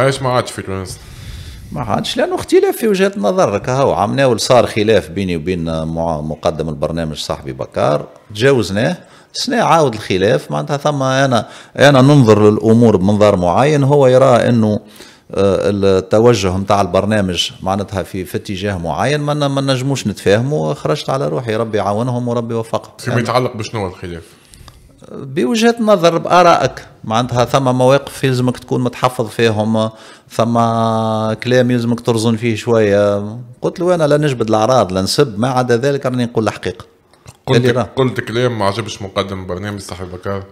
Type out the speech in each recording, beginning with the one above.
علاش ما عادش في تونس؟ ما عادش لانه اختلاف في وجهات النظر عام ناول صار خلاف بيني وبين مقدم البرنامج صاحبي بكار تجاوزناه سنة عاود الخلاف معناتها ثم انا انا ننظر للامور بمنظار معين هو يرى انه آه، التوجه نتاع البرنامج معناتها في في اتجاه معين ما نجموش نتفاهموا خرجت على روحي ربي يعاونهم وربي يوفقهم. فيما يتعلق بشنو الخلاف؟ بوجهه نظر بارائك معناتها ثم مواقف يلزمك تكون متحفظ فيهم ثم كلام يلزمك ترزن فيه شويه قلت له انا لا نجبد الاعراض لا نسب ما عدا ذلك راني نقول الحقيقه قلت قلت كلام ما عجبش مقدم برنامج صاحب بكار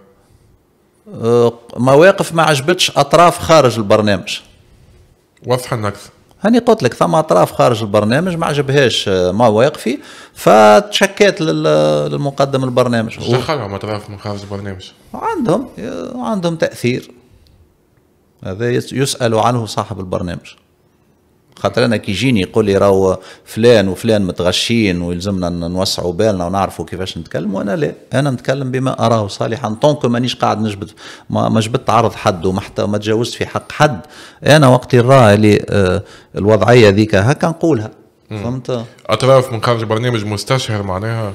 أه، مواقف ما عجبتش اطراف خارج البرنامج وضحا اكثر هاني قلت لك ثم اطراف خارج البرنامج ما عجبهاش آه، مواقفي فتشكيت للمقدم البرنامج دخلهم اطراف من خارج البرنامج عندهم عندهم تاثير هذا يسال عنه صاحب البرنامج خاطر انا كي يجيني يقول لي راهو فلان وفلان متغشين ويلزمنا نوسعوا بالنا ونعرفوا كيفاش نتكلم وانا لا انا نتكلم بما اراه صالحا طونكو مانيش قاعد نجبد ما جبدت عرض حد وما حتى ما تجاوزت في حق حد انا وقت نراه اللي آه الوضعيه ذيك هكا نقولها فهمت اتعرف من خارج برنامج مستشهر معناها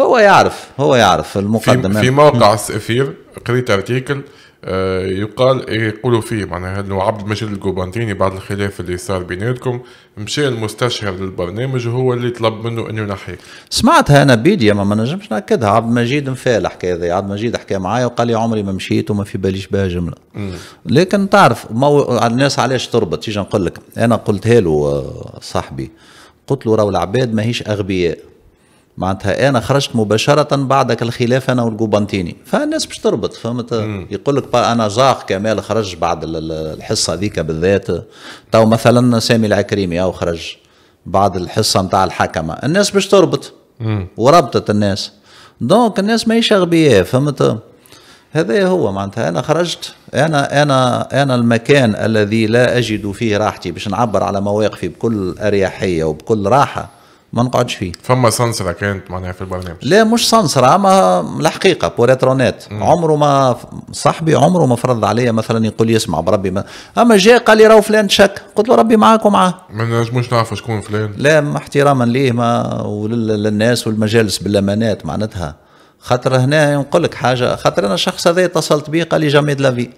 هو يعرف هو يعرف المقدمه في, في موقع السفير قريت ارتيكل آه، يقال إيه، يقولوا فيه معناها انه عبد المجيد القوبانتيني بعد الخلاف اللي صار بيناتكم مشى المستشهر للبرنامج وهو اللي طلب منه انه ينحيك. سمعتها انا بيديا ما نجمش ناكدها عبد المجيد مفال الحكايه هذه عبد المجيد حكى معايا وقال لي عمري ما مشيت وما في باليش بها جمله. لكن تعرف مو... الناس علاش تربط تيجي نقول لك انا قلتها له آه، صاحبي قلت له راهو العباد ماهيش اغبياء معناتها انا خرجت مباشره بعدك الخلاف انا والجوبانتيني فالناس باش تربط فهمت يقول لك انا جاخ كمال خرج بعد الحصه هذيك بالذات تو مثلا سامي العكريمي او خرج بعد الحصه نتاع الحكمه الناس باش تربط وربطت الناس دونك الناس ماهيش اغبياء فهمت هذا هو معناتها انا خرجت انا انا انا المكان الذي لا اجد فيه راحتي باش نعبر على مواقفي بكل اريحيه وبكل راحه ما نقعدش فيه فما سنسره كانت معناها في البرنامج لا مش سنسره اما الحقيقه بوريترونات عمره ما صاحبي عمره ما فرض عليا مثلا يقول لي اسمع بربي ما. اما جاء قال لي راهو فلان شك قلت له ربي معاك ومعاه ما نجموش نعرفوا شكون فلان لا احتراما ليه ما وللناس والمجالس بالامانات معناتها خاطر هنا نقول لك حاجه خاطر انا الشخص هذا اتصلت به قال لي جامي دلافي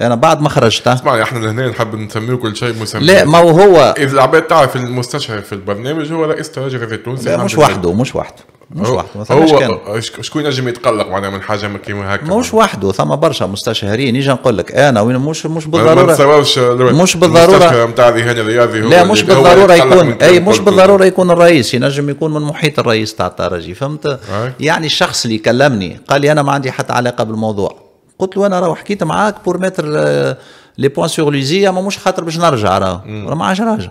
انا يعني بعد ما خرجت اسمع احنا لهنا نحب نسميه كل شيء مسمى لا ما هو اذا العباد تعرف المستشفى في البرنامج هو رئيس تونس لا مش وحده مش وحده مش وحده هو شكون نجم يتقلق معناها من حاجه كيما هكا مش وحده ثم برشا مستشهرين يجي نقول لك انا وين مش مش بالضروره مش بالضروره نتاع ذهان الرياضي لا مش بالضروره يكون اي مش بالضروره يكون الرئيس ينجم يكون من محيط الرئيس تاع الترجي فهمت يعني الشخص اللي كلمني قال لي انا ما عندي حتى علاقه بالموضوع قلت له انا راه حكيت معاك بور متر لي بوان سور لوزي اما مش خاطر باش نرجع راه ما عادش راجع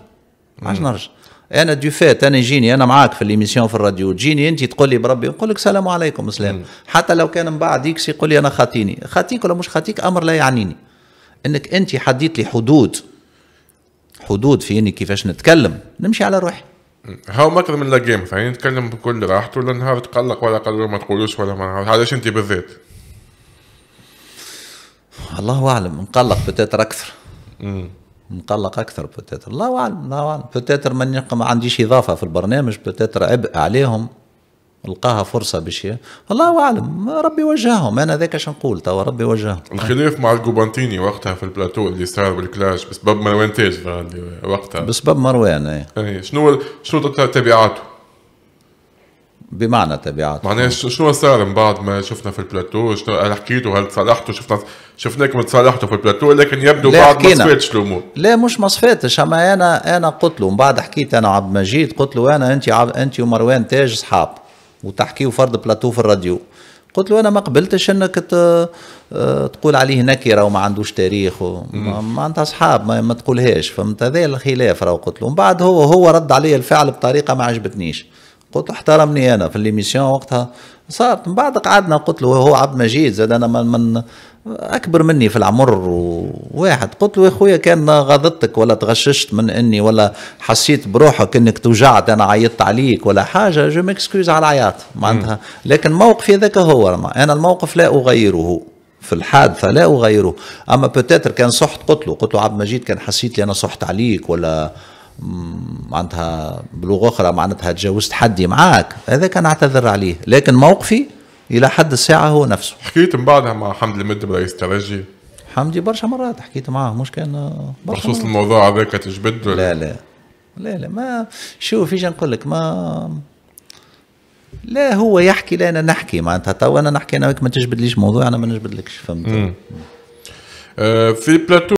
ما عادش نرجع انا دو فات انا يجيني انا معاك في ليميسيون في الراديو تجيني انت تقول لي بربي نقول لك السلام عليكم السلام حتى لو كان من بعد يكسي يقول لي انا خاطيني خاطيك ولا مش خاطيك امر لا يعنيني انك انت حديت لي حدود حدود في اني كيفاش نتكلم نمشي على روحي هاو ماكر من لا جيم يعني نتكلم بكل راحته ولا نهار تقلق ولا قال ما تقولوش ولا ما علاش انت بالذات الله اعلم مقلق بتاتر اكثر مقلق اكثر بتاتر الله اعلم الله اعلم بتاتر ما عنديش اضافه في البرنامج بتاتر عبء عليهم لقاها فرصه باش الله اعلم ربي وجههم انا ذاك اش نقول توا ربي وجههم الخلاف مع الجوبانتيني وقتها في البلاتو اللي صار بالكلاش بسبب مروان تاج وقتها بسبب مروان أي إيه، شنو شنو تبعاته بمعنى تبعاته معناها شنو صار من بعد ما شفنا في البلاتو شنو هل حكيتوا هل تصالحتوا شفنا شفناكم تصالحتوا في البلاتو لكن يبدو بعد ما صفاتش الامور لا مش ما صفاتش اما انا انا قلت له من بعد حكيت انا عبد المجيد قلت له انا انت عب... انت ومروان تاج اصحاب وتحكيوا فرد بلاتو في الراديو قلت له انا ما قبلتش انك آه، تقول عليه نكره وما عندوش تاريخ معناتها اصحاب ما, ما تقولهاش فهمت هذا الخلاف راه قلت له من بعد هو هو رد علي الفعل بطريقه ما عجبتنيش قلت احترمني انا في ليميسيون وقتها صارت من بعد قعدنا قلت له هو عبد مجيد زاد انا من, من اكبر مني في العمر وواحد قلت له يا خويا كان غضبتك ولا تغششت من اني ولا حسيت بروحك انك توجعت انا عيطت عليك ولا حاجه جو ميكسكوز على العياط معناتها لكن موقفي ذاك هو انا الموقف لا اغيره في الحادثة لا أغيره أما بتاتر كان صحت قلت له قلت له عبد المجيد كان حسيت لي أنا صحت عليك ولا معناتها بلغه اخرى معناتها تجاوزت حدي معاك هذا كان اعتذر عليه لكن موقفي الى حد الساعه هو نفسه حكيت من بعدها مع حمد المد برئيس الترجي حمدي برشا مرات حكيت معاه مش كان بخصوص الموضوع هذاك تجبد لا لا لا لا ما شوف ايش نقول لك ما لا هو يحكي لا انا نحكي معناتها تو انا نحكي انا ما تجبدليش موضوع انا ما نجبدلكش فهمت آه، في بلاتو